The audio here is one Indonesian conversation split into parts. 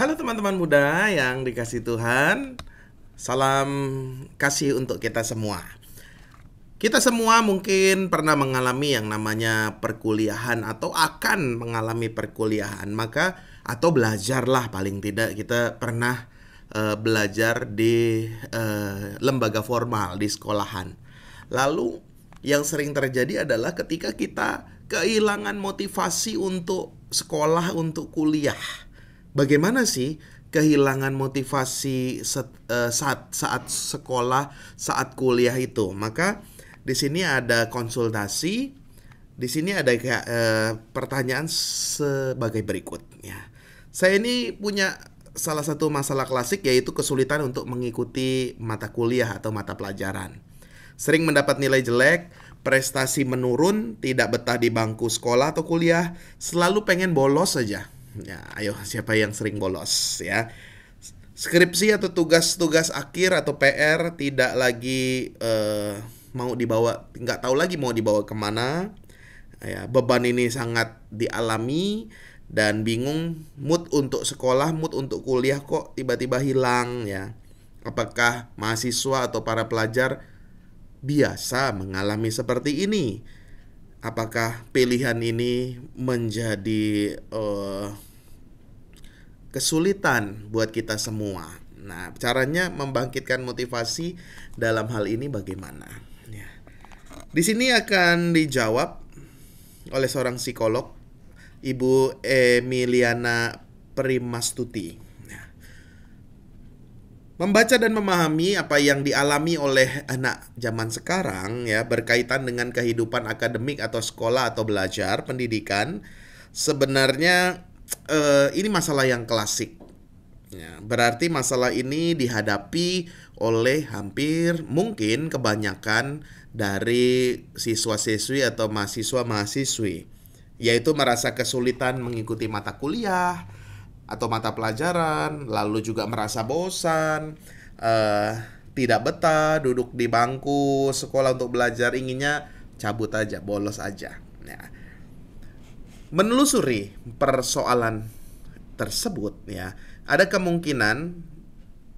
Halo teman-teman muda yang dikasih Tuhan, salam kasih untuk kita semua. Kita semua mungkin pernah mengalami yang namanya perkuliahan atau akan mengalami perkuliahan, maka atau belajarlah paling tidak kita pernah uh, belajar di uh, lembaga formal di sekolahan. Lalu yang sering terjadi adalah ketika kita kehilangan motivasi untuk sekolah, untuk kuliah bagaimana sih kehilangan motivasi set, uh, saat saat sekolah, saat kuliah itu. Maka di sini ada konsultasi, di sini ada uh, pertanyaan sebagai berikut ya. Saya ini punya salah satu masalah klasik yaitu kesulitan untuk mengikuti mata kuliah atau mata pelajaran. Sering mendapat nilai jelek, prestasi menurun, tidak betah di bangku sekolah atau kuliah, selalu pengen bolos saja Ya, ayo siapa yang sering bolos ya? Skripsi atau tugas-tugas akhir atau PR tidak lagi uh, mau dibawa, nggak tahu lagi mau dibawa kemana. Ya, beban ini sangat dialami dan bingung mood untuk sekolah, mood untuk kuliah kok tiba-tiba hilang ya. Apakah mahasiswa atau para pelajar biasa mengalami seperti ini? apakah pilihan ini menjadi uh, kesulitan buat kita semua. Nah, caranya membangkitkan motivasi dalam hal ini bagaimana? Ya. Di sini akan dijawab oleh seorang psikolog, Ibu Emiliana Primastuti. Membaca dan memahami apa yang dialami oleh anak zaman sekarang ya berkaitan dengan kehidupan akademik atau sekolah atau belajar pendidikan sebenarnya eh, ini masalah yang klasik. Ya, berarti masalah ini dihadapi oleh hampir mungkin kebanyakan dari siswa-siswi atau mahasiswa-mahasiswi yaitu merasa kesulitan mengikuti mata kuliah, atau mata pelajaran, lalu juga merasa bosan, uh, tidak betah duduk di bangku sekolah untuk belajar, inginnya cabut aja, bolos aja. Ya. Menelusuri persoalan tersebut ya, ada kemungkinan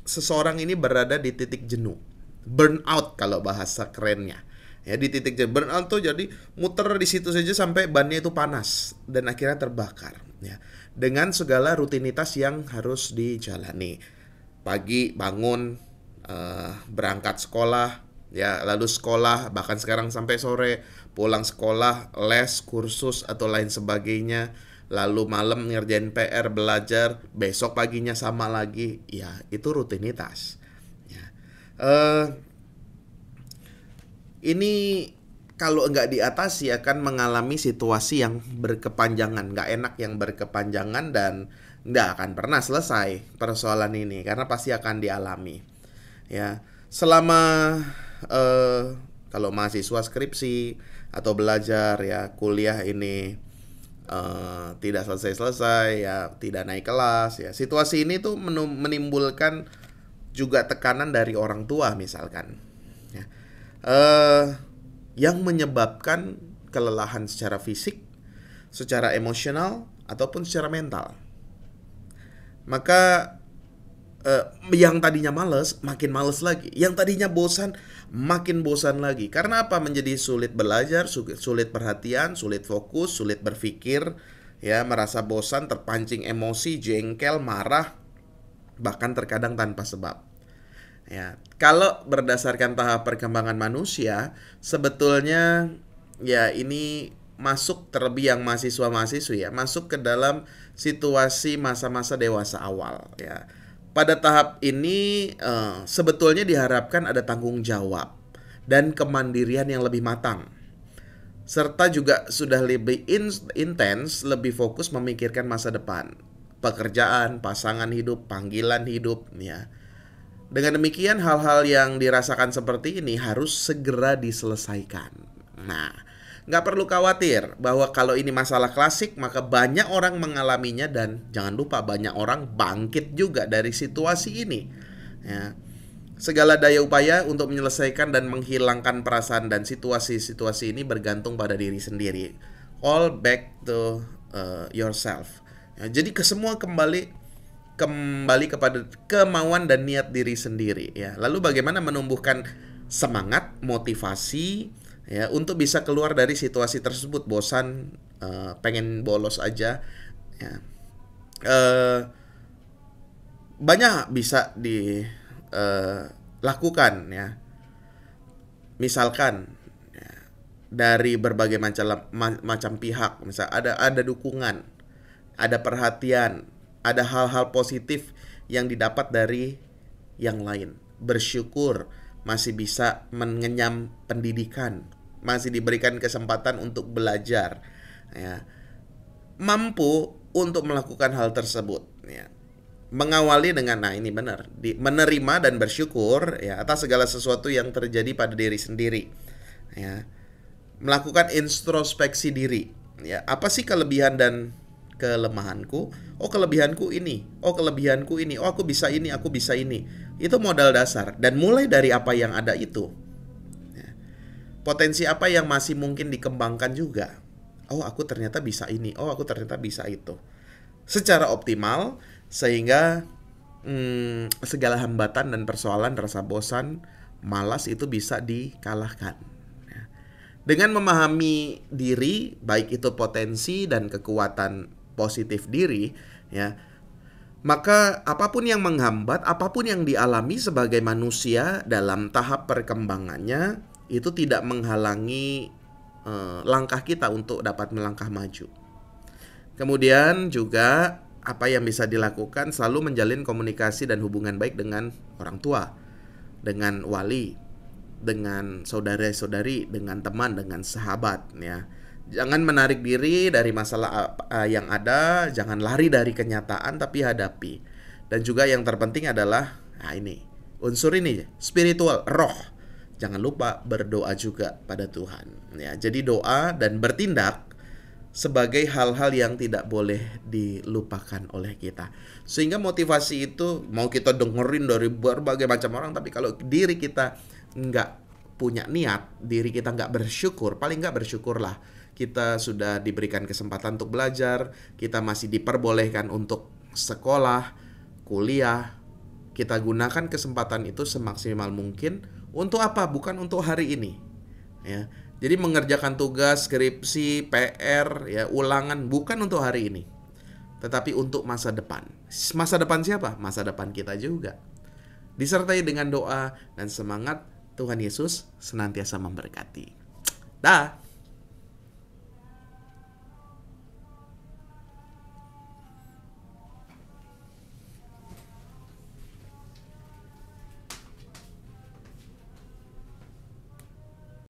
seseorang ini berada di titik jenuh, burnout kalau bahasa kerennya ya di titik jenuh burnout tuh jadi muter di situ saja sampai bannya itu panas dan akhirnya terbakar ya dengan segala rutinitas yang harus dijalani pagi bangun uh, berangkat sekolah ya lalu sekolah bahkan sekarang sampai sore pulang sekolah les kursus atau lain sebagainya lalu malam ngerjain PR belajar besok paginya sama lagi ya itu rutinitas ya. Uh, ini kalau nggak diatasi akan mengalami situasi yang berkepanjangan, nggak enak yang berkepanjangan dan nggak akan pernah selesai persoalan ini karena pasti akan dialami. Ya, selama eh, kalau mahasiswa skripsi atau belajar ya kuliah ini eh, tidak selesai-selesai ya tidak naik kelas ya situasi ini tuh menimbulkan juga tekanan dari orang tua misalkan. Ya. Uh, yang menyebabkan kelelahan secara fisik, secara emosional, ataupun secara mental. Maka eh, yang tadinya males makin males lagi, yang tadinya bosan makin bosan lagi. Karena apa? Menjadi sulit belajar, sulit perhatian, sulit fokus, sulit berpikir, ya merasa bosan, terpancing emosi, jengkel, marah, bahkan terkadang tanpa sebab. Ya, kalau berdasarkan tahap perkembangan manusia, sebetulnya ya ini masuk terlebih yang mahasiswa-mahasiswi ya, masuk ke dalam situasi masa-masa dewasa awal ya. Pada tahap ini uh, sebetulnya diharapkan ada tanggung jawab dan kemandirian yang lebih matang serta juga sudah lebih in intens, lebih fokus memikirkan masa depan, pekerjaan, pasangan hidup, panggilan hidup ya. Dengan demikian hal-hal yang dirasakan seperti ini harus segera diselesaikan. Nah, nggak perlu khawatir bahwa kalau ini masalah klasik maka banyak orang mengalaminya dan jangan lupa banyak orang bangkit juga dari situasi ini. Ya. Segala daya upaya untuk menyelesaikan dan menghilangkan perasaan dan situasi-situasi ini bergantung pada diri sendiri. All back to uh, yourself. Ya, jadi kesemua kembali kembali kepada kemauan dan niat diri sendiri ya. Lalu bagaimana menumbuhkan semangat, motivasi ya untuk bisa keluar dari situasi tersebut bosan uh, pengen bolos aja ya. Uh, banyak bisa dilakukan eh, uh, ya. Misalkan ya, dari berbagai macam macam pihak, misal ada ada dukungan, ada perhatian, ada hal-hal positif yang didapat dari yang lain. Bersyukur masih bisa mengenyam pendidikan, masih diberikan kesempatan untuk belajar, ya. mampu untuk melakukan hal tersebut. Ya. Mengawali dengan nah ini benar, di, menerima dan bersyukur ya atas segala sesuatu yang terjadi pada diri sendiri. Ya. Melakukan introspeksi diri. Ya, apa sih kelebihan dan kelemahanku, oh kelebihanku ini, oh kelebihanku ini, oh aku bisa ini, aku bisa ini. Itu modal dasar dan mulai dari apa yang ada itu. Ya. Potensi apa yang masih mungkin dikembangkan juga. Oh, aku ternyata bisa ini, oh aku ternyata bisa itu. Secara optimal sehingga hmm, segala hambatan dan persoalan rasa bosan, malas itu bisa dikalahkan. Ya. Dengan memahami diri, baik itu potensi dan kekuatan positif diri ya maka apapun yang menghambat apapun yang dialami sebagai manusia dalam tahap perkembangannya itu tidak menghalangi eh, langkah kita untuk dapat melangkah maju kemudian juga apa yang bisa dilakukan selalu menjalin komunikasi dan hubungan baik dengan orang tua, dengan wali, dengan saudara-saudari, dengan teman, dengan sahabat ya. Jangan menarik diri dari masalah yang ada, jangan lari dari kenyataan tapi hadapi. Dan juga yang terpenting adalah nah ini, unsur ini spiritual, roh. Jangan lupa berdoa juga pada Tuhan. Ya, jadi doa dan bertindak sebagai hal-hal yang tidak boleh dilupakan oleh kita. Sehingga motivasi itu mau kita dengerin dari berbagai macam orang tapi kalau diri kita nggak punya niat, diri kita nggak bersyukur, paling nggak bersyukurlah kita sudah diberikan kesempatan untuk belajar, kita masih diperbolehkan untuk sekolah, kuliah, kita gunakan kesempatan itu semaksimal mungkin untuk apa? Bukan untuk hari ini. Ya. Jadi mengerjakan tugas, skripsi, PR, ya ulangan bukan untuk hari ini. Tetapi untuk masa depan. Masa depan siapa? Masa depan kita juga. Disertai dengan doa dan semangat Tuhan Yesus senantiasa memberkati. Dah.